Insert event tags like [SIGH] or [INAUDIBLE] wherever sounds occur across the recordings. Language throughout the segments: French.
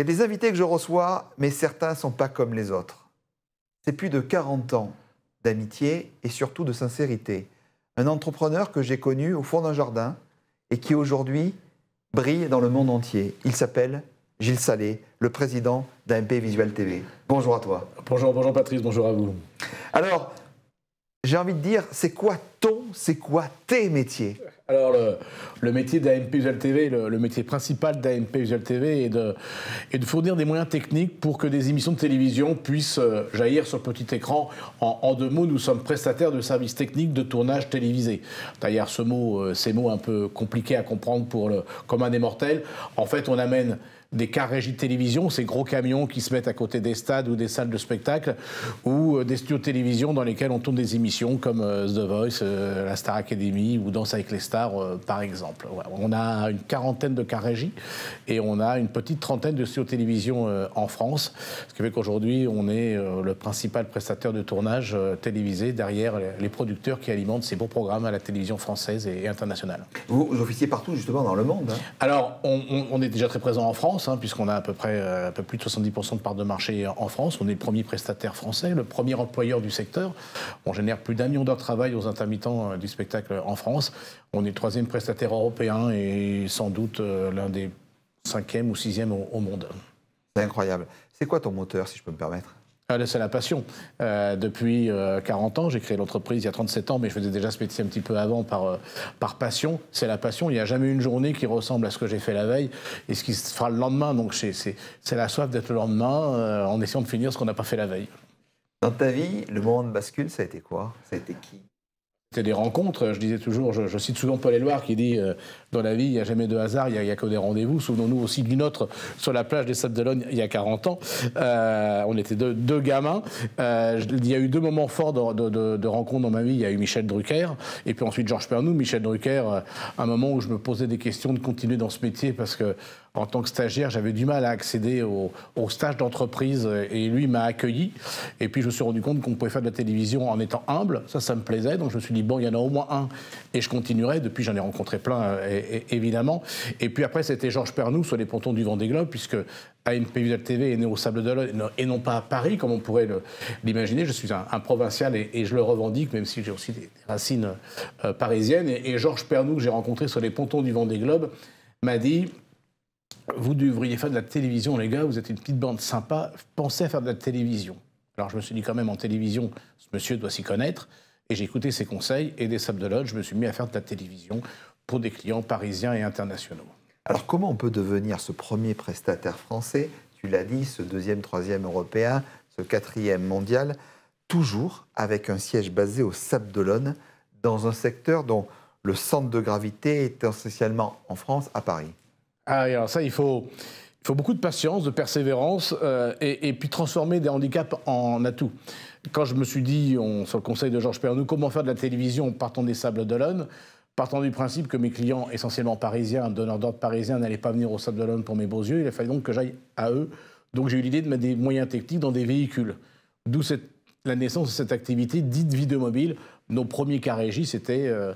Il y a des invités que je reçois, mais certains ne sont pas comme les autres. C'est plus de 40 ans d'amitié et surtout de sincérité. Un entrepreneur que j'ai connu au fond d'un jardin et qui aujourd'hui brille dans le monde entier. Il s'appelle Gilles Salé, le président d'AMP Visual TV. Bonjour à toi. Bonjour, bonjour Patrice, bonjour à vous. Alors, j'ai envie de dire, c'est quoi ton, c'est quoi tes métiers alors, le, métier d'AMP TV, le, métier principal d'AMP TV est de, est de fournir des moyens techniques pour que des émissions de télévision puissent euh, jaillir sur le petit écran. En, deux mots, nous sommes prestataires de services techniques de tournage télévisé. D'ailleurs, ce mot, euh, ces mots un peu compliqués à comprendre pour le commun des mortels. En fait, on amène des cars régie de télévision, ces gros camions qui se mettent à côté des stades ou des salles de spectacle, ou euh, des studios de télévision dans lesquels on tourne des émissions comme euh, The Voice, euh, la Star Academy ou Danse avec les stars, par exemple. On a une quarantaine de cas régie et on a une petite trentaine de studios de télévision en France, ce qui fait qu'aujourd'hui, on est le principal prestataire de tournage télévisé derrière les producteurs qui alimentent ces beaux programmes à la télévision française et internationale. Vous, officiez partout, justement, dans le monde hein Alors, on est déjà très présent en France. Hein, puisqu'on a à peu près euh, un peu plus de 70% de parts de marché en France. On est le premier prestataire français, le premier employeur du secteur. On génère plus d'un million d'heures de travail aux intermittents euh, du spectacle en France. On est le troisième prestataire européen et sans doute euh, l'un des cinquième ou sixième au, monde. C'est incroyable. C'est quoi ton moteur, si je peux me permettre ah, c'est la passion. Euh, depuis 40 euh, ans, j'ai créé l'entreprise il y a 37 ans, mais je faisais déjà ce métier un petit peu avant par, euh, par passion. C'est la passion. Il n'y a jamais une journée qui ressemble à ce que j'ai fait la veille et ce qui se fera le lendemain. Donc c'est la soif d'être le lendemain en essayant de finir ce qu'on n'a pas fait la veille. Dans ta vie, le moment de bascule, ça a été quoi Ça a été qui c'était des rencontres, je disais toujours, je, cite souvent Paul Éloire qui dit euh, Dans la vie, il n'y a jamais de hasard, il n'y a, que des rendez-vous. Souvenons-nous aussi d'une autre sur la plage des Sables d'Olonne il y a 40 ans. Euh, on était deux, gamins. Euh, il y a eu deux moments forts de, de, rencontres dans ma vie. Il y a eu Michel Drucker et puis ensuite Georges Pernou. Michel Drucker, euh, un moment où je me posais des questions de continuer dans ce métier parce que en tant que stagiaire, j'avais du mal à accéder au, au stage d'entreprise et lui m'a accueilli. Et puis je me suis rendu compte qu'on pouvait faire de la télévision en étant humble. Ça, ça me plaisait. Donc je me suis dit, bon, il y en a au moins un. Et je continuerai. Depuis, j'en ai rencontré plein, euh, évidemment. Et puis après, c'était Georges Pernou sur les pontons du Vendée Globe, puisque AMP TV est né au Sable d'Olonne et non pas à Paris, comme on pourrait l'imaginer. Je suis un, provincial et, je le revendique, même si j'ai aussi des, racines euh, parisiennes. Et, Georges Pernou, que j'ai rencontré sur les pontons du Vendée Globe, m'a dit vous devriez faire de la télévision, les gars, vous êtes une petite bande sympa, pensez à faire de la télévision. Alors je me suis dit quand même, en télévision, ce monsieur doit s'y connaître, et j'ai écouté ses conseils, et des sables de je me suis mis à faire de la télévision pour des clients parisiens et internationaux. Alors comment on peut devenir ce premier prestataire français, tu l'as dit, ce deuxième, troisième européen, ce quatrième mondial, toujours avec un siège basé au Sable d'Olonne, dans un secteur dont le centre de gravité est essentiellement en France, à Paris ah alors ça, il faut, il faut beaucoup de patience, de persévérance, euh, et, puis transformer des handicaps en atouts. Quand je me suis dit, on, sur le conseil de Georges Pernou, comment faire de la télévision partant des Sables d'Olonne, partant du principe que mes clients, essentiellement parisiens, donneurs d'ordre parisiens, n'allaient pas venir aux Sables d'Olonne pour mes beaux yeux, il a fallu donc que j'aille à eux. Donc j'ai eu l'idée de mettre des moyens techniques dans des véhicules. D'où la naissance de cette activité dite mobile. Nos premiers cas régis, c'était... Euh,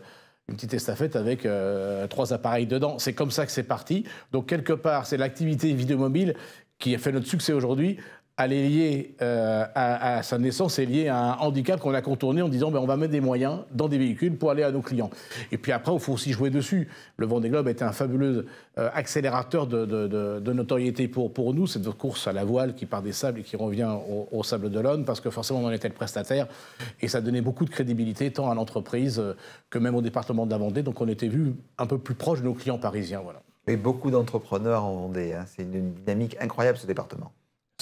une petite estafette avec euh, trois appareils dedans. C'est comme ça que c'est parti. Donc quelque part, c'est l'activité vidéo mobile qui a fait notre succès aujourd'hui, elle est liée euh, à, sa naissance, est liée à un handicap qu'on a contourné en disant ben, on va mettre des moyens dans des véhicules pour aller à nos clients. Et puis après, il faut aussi jouer dessus. Le Vendée Globe était un fabuleux euh, accélérateur de, notoriété pour, pour nous, cette course à la voile qui part des sables et qui revient au, au de d'Olonne, parce que forcément on en était le prestataire, et ça donnait beaucoup de crédibilité tant à l'entreprise euh, que même au département de la Vendée, donc on était vu un peu plus proche de nos clients parisiens. Voilà. Et beaucoup d'entrepreneurs en Vendée, hein. c'est une dynamique incroyable ce département.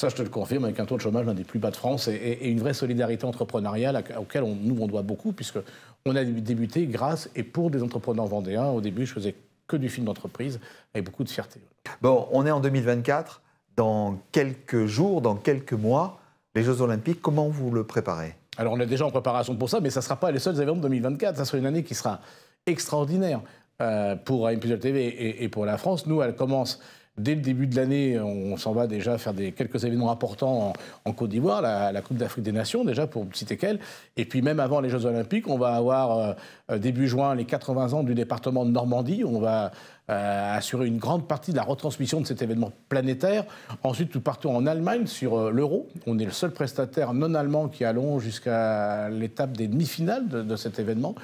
Ça, je te le confirme, avec un taux de chômage l'un des plus bas de France et, une vraie solidarité entrepreneuriale auquel on, nous, on doit beaucoup, puisque on a débuté grâce et pour des entrepreneurs vendéens. Au début, je faisais que du film d'entreprise, avec beaucoup de fierté. Bon, on est en 2024. Dans quelques jours, dans quelques mois, les Jeux Olympiques, comment vous le préparez Alors, on est déjà en préparation pour ça, mais ça ne sera pas les seuls événements de 2024. Ça sera une année qui sera extraordinaire euh, pour MPL TV et, pour la France. Nous, elle commence Dès le début de l'année, on s'en va déjà faire quelques événements importants en, Côte d'Ivoire, la, Coupe d'Afrique des Nations déjà, pour citer qu'elle. Et puis même avant les Jeux Olympiques, on va avoir euh, début juin les 80 ans du département de Normandie. On va euh, assurer une grande partie de la retransmission de cet événement planétaire. Ensuite, nous partons en Allemagne sur euh, l'euro. On est le seul prestataire non allemand qui allons jusqu'à l'étape des demi-finales de, cet événement.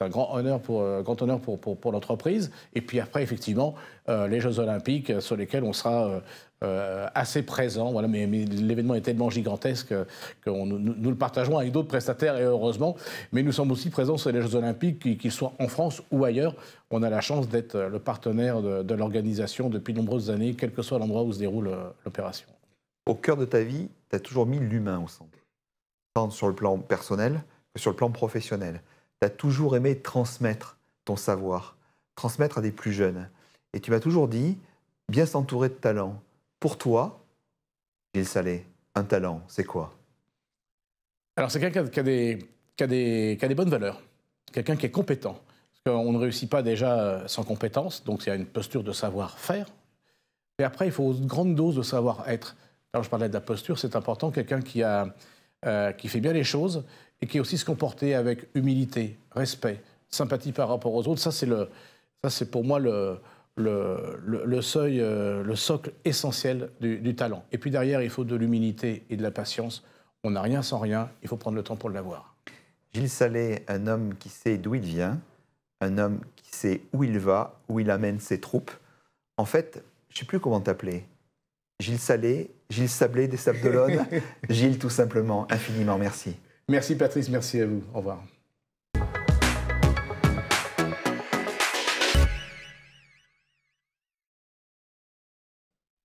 C'est un grand honneur euh, pour, pour, l'entreprise. Et puis après, effectivement, euh, les Jeux Olympiques euh, sur lesquels on sera assez présent. Voilà, mais, l'événement est tellement gigantesque que nous, le partageons avec d'autres prestataires, et heureusement. Mais nous sommes aussi présents sur les Jeux Olympiques, qu'ils soient en France ou ailleurs. On a la chance d'être le partenaire de, de l'organisation depuis de nombreuses années, quel que soit l'endroit où se déroule l'opération. Au cœur de ta vie, tu as toujours mis l'humain au centre, tant sur le plan personnel que sur le plan professionnel tu as toujours aimé transmettre ton savoir, transmettre à des plus jeunes. Et tu m'as toujours dit, bien s'entourer de talents. Pour toi, Gilles Salé, un talent, c'est quoi Alors, c'est quelqu'un qui a, des, qui, a des, bonnes valeurs, quelqu'un qui est compétent. Parce qu'on ne réussit pas déjà euh, sans compétence, donc il y a une posture de savoir-faire. Et après, il faut une grande dose de savoir-être. Alors, je parlais de la posture, c'est important, quelqu'un qui, a, euh, qui fait bien les choses et qui est aussi se comporter avec humilité, respect, sympathie par rapport aux autres. Ça, c'est le, ça, c'est pour moi le, le, seuil, euh, le socle essentiel du, talent. Et puis derrière, il faut de l'humilité et de la patience. On n'a rien sans rien. Il faut prendre le temps pour l'avoir. Gilles Salé, un homme qui sait d'où il vient, un homme qui sait où il va, où il amène ses troupes. En fait, je ne sais plus comment t'appeler. Gilles Salé, Gilles Sablé des Sables [LAUGHS] Gilles tout simplement, infiniment merci. Merci Patrice, merci à vous. Au revoir.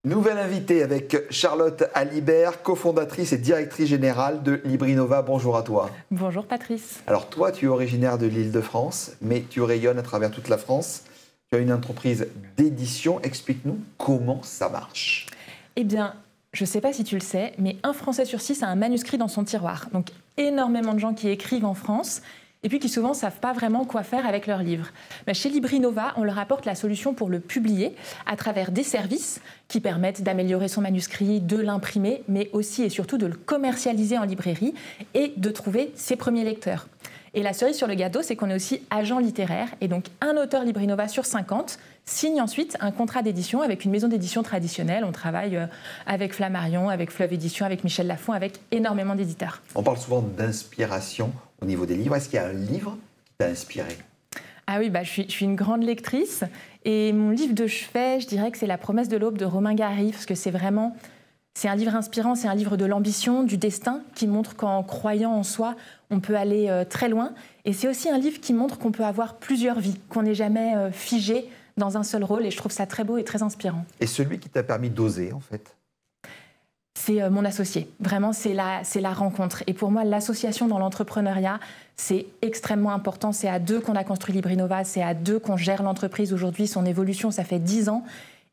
Nouvelle invitée avec Charlotte Alibert, cofondatrice et directrice générale de Librinova. Bonjour à toi. Bonjour Patrice. Alors toi, tu es originaire de l'île de France, mais tu rayonnes à travers toute la France. Tu as une entreprise d'édition. Explique-nous comment ça marche. Eh bien, je ne sais pas si tu le sais, mais un Français sur six a un manuscrit dans son tiroir. Donc énormément de gens qui écrivent en France et puis qui souvent ne savent pas vraiment quoi faire avec leur livre. chez Librinova, on leur apporte la solution pour le publier à travers des services qui permettent d'améliorer son manuscrit, de l'imprimer, mais aussi et surtout de le commercialiser en librairie et de trouver ses premiers lecteurs. Et la cerise sur le gâteau, c'est qu'on est aussi agent littéraire. Et donc, un auteur Libre sur 50 signe ensuite un contrat d'édition avec une maison d'édition traditionnelle. On travaille euh, avec Flammarion, avec Fleuve Édition, avec Michel Lafon, avec énormément d'éditeurs. On parle souvent d'inspiration au niveau des livres. Est-ce qu'il y a un livre qui t'a inspiré ah oui, bah, je, suis, je suis une grande lectrice et mon livre de chevet, je dirais que c'est La promesse de l'aube de Romain Gary, parce que c'est vraiment c'est un livre inspirant, c'est un livre de l'ambition, du destin, qui montre qu'en croyant en soi, on peut aller euh, très loin. Et c'est aussi un livre qui montre qu'on peut avoir plusieurs vies, qu'on n'est jamais euh, figé dans un seul rôle. Et je trouve ça très beau et très inspirant. Et celui qui t'a permis d'oser, en fait c'est euh, mon associé. Vraiment, c'est la, rencontre. Et pour moi, l'association dans l'entrepreneuriat, c'est extrêmement important. C'est à deux qu'on a construit Librinova, c'est à deux qu'on gère l'entreprise aujourd'hui, son évolution, ça fait dix ans.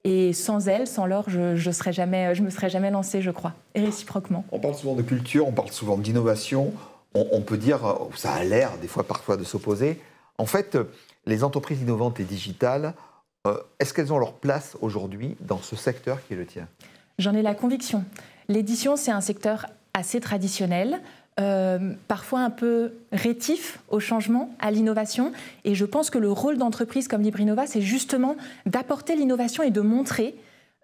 Et sans elles, sans l'or, je, ne jamais, je me serais jamais lancée, je crois. Et réciproquement. On parle souvent de culture, on parle souvent d'innovation. On, peut dire, ça a l'air des fois parfois de s'opposer. En fait, les entreprises innovantes et digitales, euh, est-ce qu'elles ont leur place aujourd'hui dans ce secteur qui le tient J'en ai la conviction. L'édition, c'est un secteur assez traditionnel. Euh, parfois un peu rétif au changement, à l'innovation. Et je pense que le rôle d'entreprise comme LibriNova, c'est justement d'apporter l'innovation et de montrer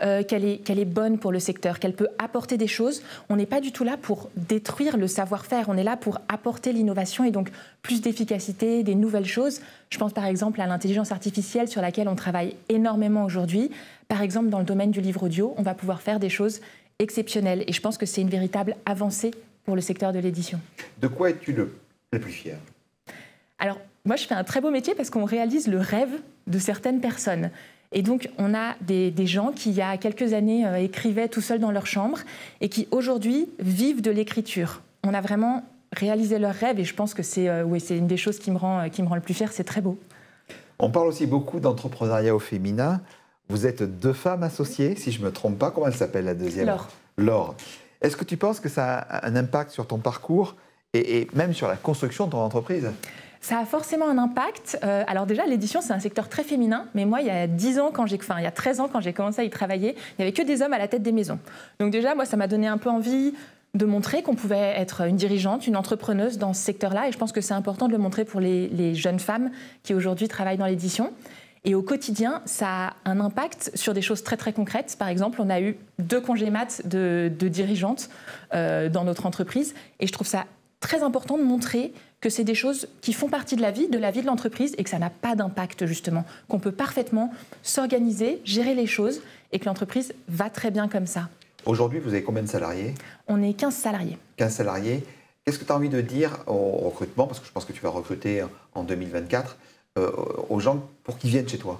euh, qu'elle est, est, bonne pour le secteur, qu'elle peut apporter des choses. On n'est pas du tout là pour détruire le savoir-faire, on est là pour apporter l'innovation et donc plus d'efficacité, des nouvelles choses. Je pense par exemple à l'intelligence artificielle sur laquelle on travaille énormément aujourd'hui. Par exemple, dans le domaine du livre audio, on va pouvoir faire des choses exceptionnelles et je pense que c'est une véritable avancée pour le secteur de l'édition. De quoi es-tu le, le plus fier Alors, moi, je fais un très beau métier parce qu'on réalise le rêve de certaines personnes. Et donc, on a des, des, gens qui, il y a quelques années, euh, écrivaient tout seuls dans leur chambre et qui, aujourd'hui, vivent de l'écriture. On a vraiment réalisé leur rêve et je pense que c'est euh, c'est une des choses qui me rend, euh, qui me rend le plus fier. C'est très beau. On parle aussi beaucoup d'entrepreneuriat au féminin. Vous êtes deux femmes associées, si je ne me trompe pas. Comment elle s'appelle, la deuxième Laure. Laure. Est-ce que tu penses que ça a un impact sur ton parcours et, même sur la construction de ton entreprise ça a forcément un impact. Euh, alors déjà, l'édition, c'est un secteur très féminin, mais moi, il y a 10 ans, quand j'ai, il y a 13 ans, quand j'ai commencé à y travailler, il n'y avait que des hommes à la tête des maisons. Donc déjà, moi, ça m'a donné un peu envie de montrer qu'on pouvait être une dirigeante, une entrepreneuse dans ce secteur-là, et je pense que c'est important de le montrer pour les jeunes femmes qui aujourd'hui travaillent dans l'édition. Et au quotidien, ça a un impact sur des choses très très concrètes. Par exemple, on a eu deux congés maths de, de dirigeantes euh, dans notre entreprise. Et je trouve ça très important de montrer que c'est des choses qui font partie de la vie, de la vie de l'entreprise, et que ça n'a pas d'impact justement, qu'on peut parfaitement s'organiser, gérer les choses, et que l'entreprise va très bien comme ça. Aujourd'hui, vous avez combien de salariés On est 15 salariés. 15 salariés. Qu'est-ce que tu as envie de dire au recrutement Parce que je pense que tu vas recruter en 2024. Euh, aux gens pour qu'ils viennent chez toi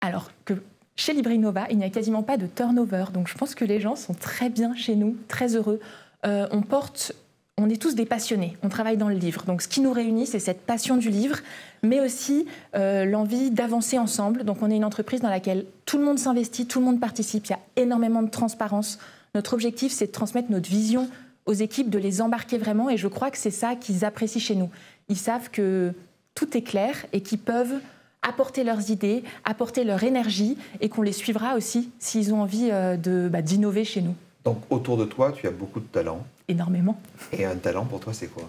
Alors que chez Librinova, il n'y a quasiment pas de turnover. Donc je pense que les gens sont très bien chez nous, très heureux. Euh, on porte, on est tous des passionnés. On travaille dans le livre. Donc ce qui nous réunit, c'est cette passion du livre, mais aussi euh, l'envie d'avancer ensemble. Donc on est une entreprise dans laquelle tout le monde s'investit, tout le monde participe. Il y a énormément de transparence. Notre objectif, c'est de transmettre notre vision aux équipes, de les embarquer vraiment. Et je crois que c'est ça qu'ils apprécient chez nous. Ils savent que tout est clair et qui peuvent apporter leurs idées, apporter leur énergie et qu'on les suivra aussi s'ils ont envie euh, bah, d'innover chez nous. Donc autour de toi, tu as beaucoup de talent. Énormément. Et un talent pour toi, c'est quoi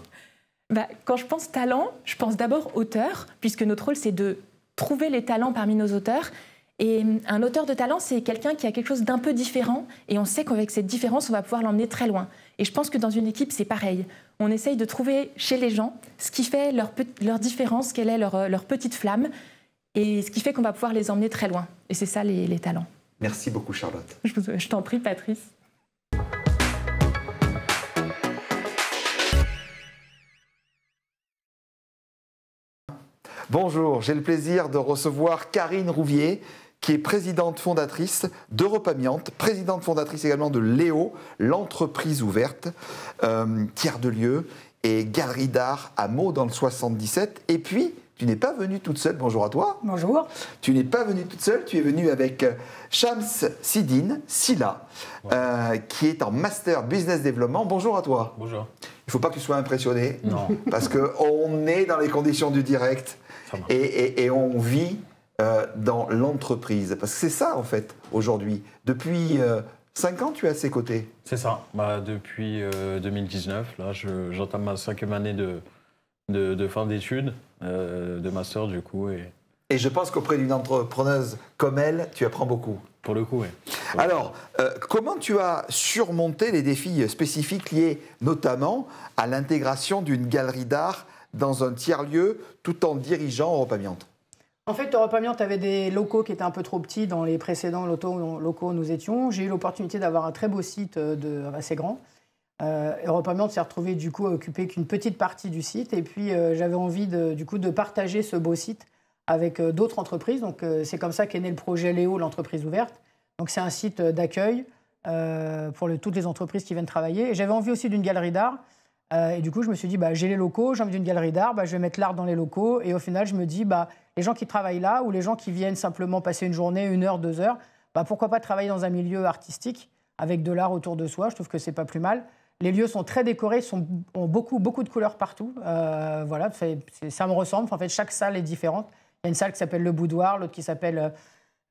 bah, Quand je pense talent, je pense d'abord auteur, puisque notre rôle, c'est de trouver les talents parmi nos auteurs. Et hum, un auteur de talent, c'est quelqu'un qui a quelque chose d'un peu différent, et on sait qu'avec cette différence, on va pouvoir l'emmener très loin. Et je pense que dans une équipe, c'est pareil on essaye de trouver chez les gens ce qui fait leur, différence, quelle est leur, petite flamme, et ce qui fait qu'on va pouvoir les emmener très loin. Et c'est ça les, les, talents. Merci beaucoup Charlotte. je, je t'en prie Patrice. Bonjour, j'ai le plaisir de recevoir Karine Rouvier qui est présidente fondatrice d'Europe Amiante, présidente fondatrice également de Léo, l'entreprise ouverte, tiers euh, de lieu et galerie d'art à Meaux dans le 77. Et puis, tu n'es pas venue toute seule, bonjour à toi. Bonjour. Tu n'es pas venue toute seule, tu es venue avec euh, Shams Sidine Silla, euh, qui est en Master Business Development. Bonjour à toi. Bonjour. Il ne faut pas que tu sois impressionné. Non. Parce qu'on est dans les conditions du direct. Et, et, on vit euh, dans l'entreprise Parce que c'est ça, en fait, aujourd'hui. Depuis 5 euh, ans, tu es à ses côtés. C'est ça. Bah, depuis 2019, euh, là, j'entame ma cinquième année de, fin d'études, de master, du coup. Et, et je pense qu'auprès d'une entrepreneuse comme elle, tu apprends beaucoup. Pour le coup, oui. Alors, comment tu as surmonté les défis spécifiques liés notamment à l'intégration d'une galerie d'art dans un tiers-lieu tout en dirigeant Europe Amiante en fait, Europe Amiante avait des locaux qui étaient un peu trop petits dans les précédents locaux où nous étions. J'ai eu l'opportunité d'avoir un très beau site euh, assez grand. Euh, Europe Amiante s'est retrouvée du coup à occuper qu'une petite partie du site. Et puis, euh, j'avais envie de, du coup de partager ce beau site avec d'autres entreprises. Donc, c'est comme ça qu'est né le projet Léo, l'entreprise ouverte. Donc, c'est un site d'accueil pour toutes les entreprises qui viennent travailler. j'avais envie aussi d'une galerie d'art. Euh, et du coup, je me suis dit, bah, j'ai les locaux, j'ai envie d'une galerie d'art, bah, je vais mettre l'art dans les locaux. Et au final, je me dis, bah, les gens qui travaillent là ou les gens qui viennent simplement passer une journée, une heure, deux heures, bah, pourquoi pas travailler dans un milieu artistique avec de l'art autour de soi Je trouve que c'est pas plus mal. Les lieux sont très décorés, sont, ont beaucoup, beaucoup de couleurs partout. Euh, voilà, ça me ressemble. En fait, chaque salle est différente. Il y a une salle qui s'appelle le boudoir, l'autre qui s'appelle euh,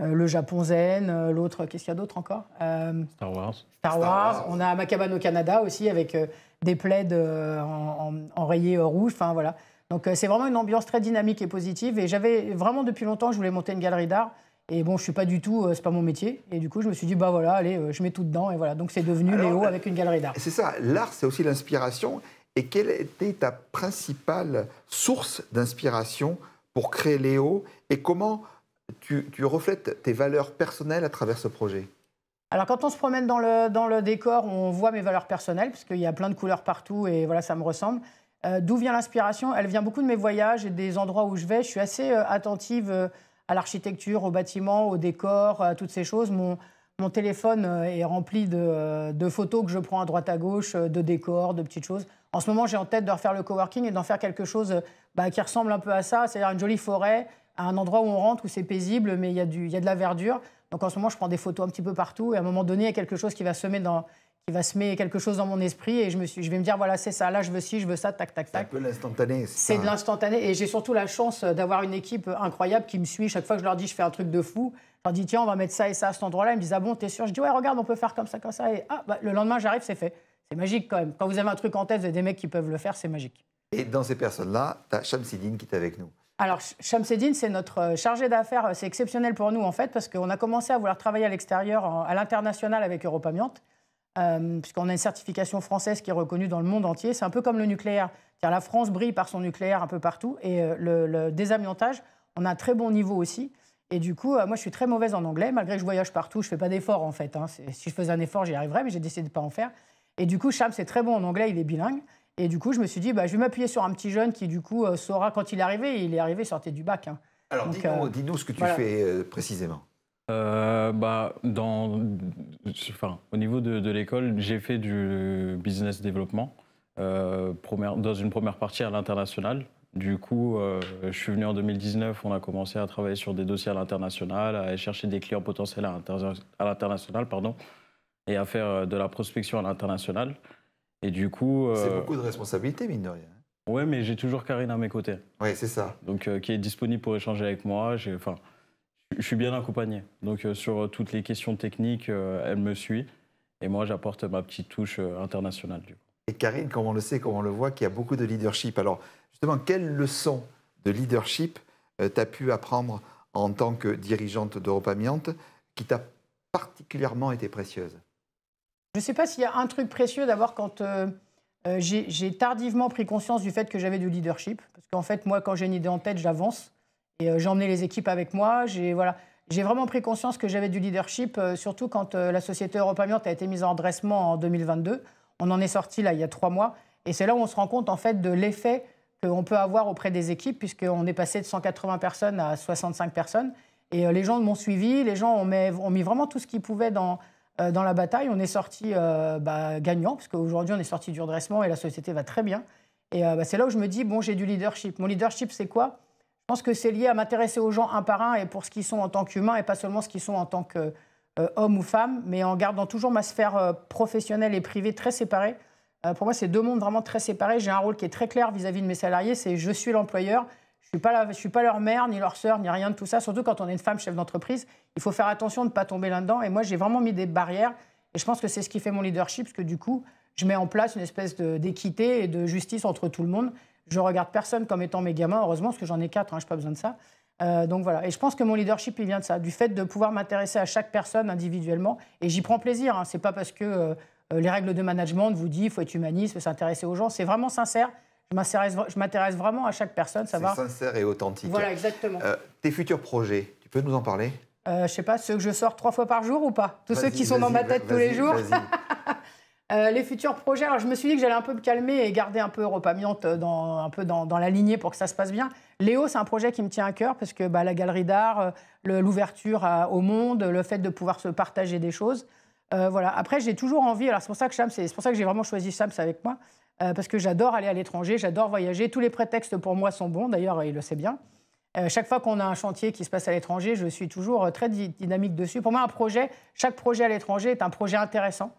euh, le Japon Zen, euh, l'autre, qu'est-ce qu'il y a d'autre encore euh, Star Wars. Star Wars. On a Macabano au Canada aussi avec des plaids en, rayé rouge. Enfin voilà. Donc c'est vraiment une ambiance très dynamique et positive. Et j'avais vraiment depuis longtemps, je voulais monter une galerie d'art. Et bon, je suis pas du tout, c'est pas mon métier. Et du coup, je me suis dit, bah voilà, allez, je mets tout dedans. Et voilà. Donc c'est devenu Léo avec une galerie d'art. C'est ça. L'art, c'est aussi l'inspiration. Et quelle était ta principale source d'inspiration pour créer Léo Et comment tu, reflètes tes valeurs personnelles à travers ce projet alors quand on se promène dans le, dans le décor, on voit mes valeurs personnelles, parce qu'il y a plein de couleurs partout et voilà, ça me ressemble. Euh, d'où vient l'inspiration Elle vient beaucoup de mes voyages et des endroits où je vais. Je suis assez euh, attentive euh, à l'architecture, au bâtiment, au décor, à toutes ces choses. Mon, mon téléphone est rempli de, photos que je prends à droite à gauche, de décors, de petites choses. En ce moment, j'ai en tête de refaire le coworking et d'en faire quelque chose bah, qui ressemble un peu à ça, c'est-à-dire une jolie forêt, à un endroit où on rentre, où c'est paisible, mais il y, a du, il y a de la verdure. Donc en ce moment, je prends des photos un petit peu partout. Et à un moment donné, il y a quelque chose qui va semer dans qui va semer quelque chose dans mon esprit et je me suis je vais me dire voilà c'est ça là je veux ci je veux ça tac tac tac un peu l'instantané c'est de l'instantané et j'ai surtout la chance d'avoir une équipe incroyable qui me suit chaque fois que je leur dis je fais un truc de fou je leur dis tiens on va mettre ça et ça à cet endroit là ils me disent ah bon t'es sûr je dis ouais regarde on peut faire comme ça comme ça et ah bah, le lendemain j'arrive c'est fait c'est magique quand même quand vous avez un truc en tête vous avez des mecs qui peuvent le faire c'est magique et dans ces personnes là tu as qui est avec nous alors, Shamseddin, c'est notre euh, chargé d'affaires. Euh, c'est exceptionnel pour nous, en fait, parce qu'on a commencé à vouloir travailler à l'extérieur, à l'international avec Europe Amiante, euh, puisqu'on a une certification française qui est reconnue dans le monde entier. C'est un peu comme le nucléaire. la France brille par son nucléaire un peu partout, et le, désamiantage, on a un très bon niveau aussi. Et du coup, moi, je suis très mauvaise en anglais. Malgré que je voyage partout, je ne fais pas d'efforts en fait. Hein. Si je faisais un effort, j'y arriverais, mais j'ai décidé de ne pas en faire. Et du coup, Cham, c'est très bon en anglais, il est bilingue. Et du coup, je me suis dit, bah, je vais m'appuyer sur un petit jeune qui, du coup, euh, saura quand il est arrivé. Il est arrivé, sortait du bac. Hein. Alors, euh, dis-nous ce que tu fais euh, précisément. bah, dans, enfin, au niveau de, l'école, j'ai fait du business développement dans une première partie à l'international. Du coup, je suis venu en 2019, on a commencé à travailler sur des dossiers à l'international, à chercher des clients potentiels à l'international, pardon, et à faire de la prospection à l'international. Et du coup. C'est euh, beaucoup de responsabilités, mine de rien. Ouais, mais j'ai toujours Karine à mes côtés. Ouais, c'est ça. Donc, euh, qui est disponible pour échanger avec moi. Enfin, je suis bien accompagné. Donc, euh, sur toutes les questions techniques, elle me suit. Et moi, j'apporte ma petite touche internationale. Du coup. Et Karine, comme on le sait, comme on le voit, qui a beaucoup de leadership. Alors, justement, quelle leçon de leadership tu as pu apprendre en tant que dirigeante d'Europe Amiante qui t'a particulièrement été précieuse je ne sais pas s'il y a un truc précieux d'avoir quand euh, euh, j'ai tardivement pris conscience du fait que j'avais du leadership. Parce qu'en fait, moi, quand j'ai une idée en tête, j'avance. Et euh, j'ai les équipes avec moi. J'ai voilà, vraiment pris conscience que j'avais du leadership, surtout quand la société Europe a été mise en redressement en 2022. On en est sorti là il y a trois mois. Et c'est là où on se rend compte en fait de l'effet qu'on peut avoir auprès des équipes, puisqu'on est passé de 180 personnes à 65 personnes. Et les gens m'ont suivi, les gens ont ont mis vraiment tout ce qu'ils pouvaient dans, euh, dans la bataille. On est sorti euh, bah, gagnant, parce qu'aujourd'hui, on est sorti du redressement et la société va très bien. Et euh, bah, c'est là où je me dis, bon, j'ai du leadership. Mon leadership, c'est quoi Je pense que c'est lié à m'intéresser aux gens un par un et pour ce qu'ils sont en tant qu'humains et pas seulement ce qu'ils sont en tant qu'hommes ou femmes, mais en gardant toujours ma sphère professionnelle et privée très séparée. pour moi, c'est deux mondes vraiment très séparés. J'ai un rôle qui est très clair vis à -vis de mes salariés, c'est je suis l'employeur je ne suis, pas suis pas leur mère, ni leur sœur, ni rien de tout ça. Surtout quand on est une femme chef d'entreprise, il faut faire attention de ne pas tomber là-dedans. Et moi, j'ai vraiment mis des barrières. Et je pense que c'est ce qui fait mon leadership, parce que du coup, je mets en place une espèce d'équité et de justice entre tout le monde. Je regarde personne comme étant mes gamins, heureusement, parce que j'en ai quatre, hein, je n'ai pas besoin de ça. Euh, donc voilà. Et je pense que mon leadership, il vient de ça, du fait de pouvoir m'intéresser à chaque personne individuellement. Et j'y prends plaisir. Hein. Ce n'est pas parce que euh, les règles de management vous disent qu'il faut être humaniste, s'intéresser aux gens. C'est vraiment sincère. Je m'intéresse vraiment à chaque personne, savoir. sincère et authentique. Voilà, exactement. Euh, tes futurs projets, tu peux nous en parler euh, Je sais pas, ceux que je sors trois fois par jour ou pas Tous ceux qui sont dans ma tête tous les jours [LAUGHS] euh, les futurs projets, alors je me suis dit que j'allais un peu me calmer et garder un peu Europe euh, dans, un peu dans, dans la lignée pour que ça se passe bien. Léo, c'est un projet qui me tient à cœur parce que bah, la galerie d'art, l'ouverture au monde, le fait de pouvoir se partager des choses. voilà. Après, j'ai toujours envie, alors c'est pour ça que c'est pour ça que j'ai vraiment choisi Sam's avec moi, euh, parce que j'adore aller à l'étranger, j'adore voyager. Tous les prétextes pour moi sont bons, d'ailleurs, il le sait bien. Euh, chaque fois qu'on a un chantier qui se passe à l'étranger, je suis toujours euh, très dynamique dessus. Pour moi, un projet, chaque projet à l'étranger est un projet intéressant.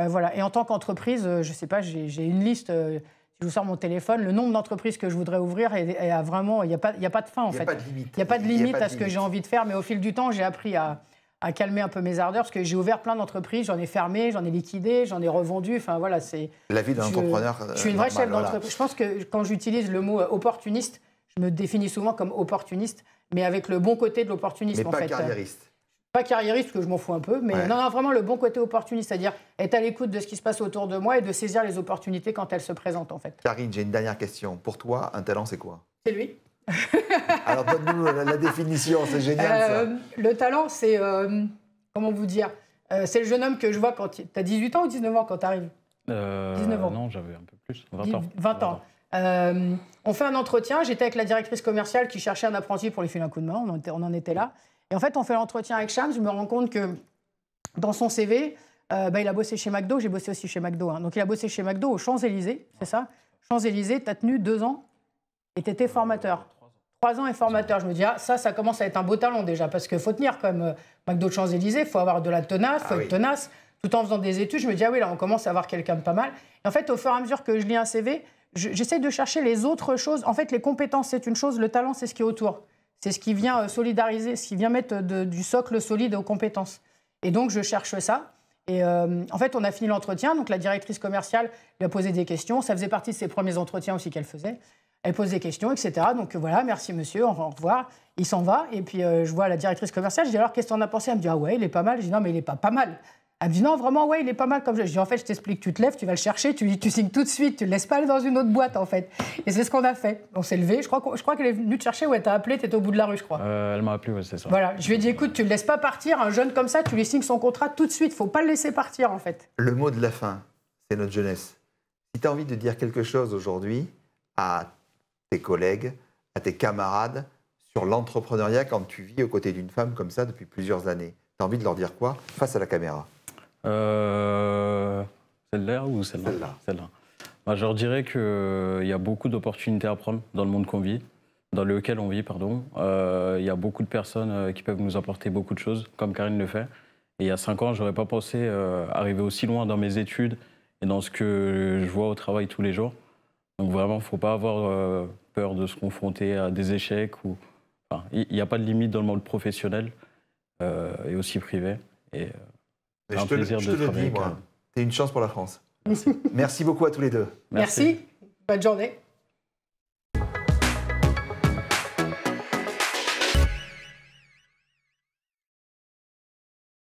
voilà. Et en tant qu'entreprise, je ne sais pas, j'ai une liste. si je vous sors mon téléphone, le nombre d'entreprises que je voudrais ouvrir, est, vraiment, il n'y a, a, pas de fin en fait. Il n'y a pas de limite. Il n'y a pas de limite à ce que j'ai envie de faire, mais au fil du temps, j'ai appris à, à calmer un peu mes ardeurs, parce que j'ai ouvert plein d'entreprises, j'en ai fermé, j'en ai liquidé, j'en ai revendu. Enfin voilà, c'est. La vie d'un entrepreneur. Je suis une euh, vraie chef d'entreprise. Je pense que quand j'utilise le mot euh, opportuniste, je me définis souvent comme opportuniste, mais avec le bon côté de l'opportunisme. Mais en pas euh, carriériste. Pas carriériste, que je m'en fous un peu, mais non, vraiment le bon côté opportuniste, c'est-à-dire être à l'écoute de ce qui se passe autour de moi et de saisir les opportunités quand elles se présentent en fait. Karine, j'ai une dernière question. Pour toi, un talent, c'est quoi C'est lui. [LAUGHS] Alors donne-nous euh, la, définition, c'est génial. ça. Euh, le talent, c'est, euh, comment vous dire, c'est le jeune homme que je vois quand tu as 18 ans ou 19 ans quand tu arrives 19 ans. Non, j'avais un peu plus, 20 ans. ans. on fait un entretien, j'étais avec la directrice commerciale qui cherchait un apprenti pour lui filer un coup de main, on en était, là. Et en fait, on fait l'entretien avec Shams, je me rends compte que dans son CV, bah, il a bossé chez McDo, j'ai bossé aussi chez McDo. Hein. Donc il a bossé chez McDo aux Champs-Élysées, c'est ça Champs-Élysées, t'as tenu deux ans et tu formateur. Trois ans et formateur, je me dis, ah, ça, ça commence à être un beau talent déjà, parce qu'il faut tenir comme euh, McDo de Champs-Élysées, il faut avoir de la tenace, ah faut être tenace. Tout en faisant des études, je me dis, ah oui, là, on commence à avoir quelqu'un de pas mal. Et en fait, au fur et à mesure que je lis un CV, j'essaie de chercher les autres choses. En fait, les compétences, c'est une chose, le talent, c'est ce qui est autour. C'est ce qui vient euh, solidariser, ce qui vient mettre euh, du socle solide aux compétences. Et donc, je cherche ça. Et euh, en fait, on a fini l'entretien. Donc, la directrice commerciale lui a posé des questions. Ça faisait partie de ses premiers entretiens aussi qu'elle faisait. Elle pose des questions, etc. Donc euh, voilà, merci monsieur, au revoir. Il s'en va. Et puis euh, je vois la directrice commerciale. Je dis alors, qu'est-ce qu'on t'en pensé Elle me dit, ah ouais, il est pas mal. Je dis, non, mais il est pas pas mal. Elle me dit, non, vraiment, ouais, il est pas mal comme je. Je dis, en fait, je t'explique, tu te lèves, tu vas le chercher, tu, tu signes tout de suite, tu le laisses pas aller dans une autre boîte, en fait. Et c'est ce qu'on a fait. On s'est levé, je crois, je crois qu'elle est venue te chercher, ouais, t'as appelé, t'étais au bout de la rue, je crois. Euh, elle m'a appelé, ouais, c'est ça. Voilà, je lui ai dit, écoute, tu le laisses pas partir, un jeune comme ça, tu lui signes son contrat tout de suite, faut pas le laisser partir, en fait. Le mot de la fin, c'est notre jeunesse. Si tu as envie de dire quelque chose aujourd'hui à tes collègues, à tes camarades sur l'entrepreneuriat quand tu vis aux côtés d'une femme comme ça depuis plusieurs années Tu as envie de leur dire quoi face à la caméra euh, Celle-là ou celle-là Celle-là. Bah, je leur dirais qu'il euh, il y a beaucoup d'opportunités à prendre dans le monde qu'on vit, dans lequel on vit, pardon. Euh, il y a beaucoup de personnes qui peuvent nous apporter beaucoup de choses, comme Karine le fait. Et il y a cinq ans, je n'aurais pas pensé arriver aussi loin dans mes études et dans ce que je vois au travail tous les jours. Donc vraiment, il ne faut pas avoir euh, peur de se confronter à des échecs. Ou... Il n'y a pas de limite dans le monde professionnel euh, et aussi privé. Et, euh, un plaisir de te une chance pour la France. Merci. beaucoup à tous les deux. Merci. Bonne journée.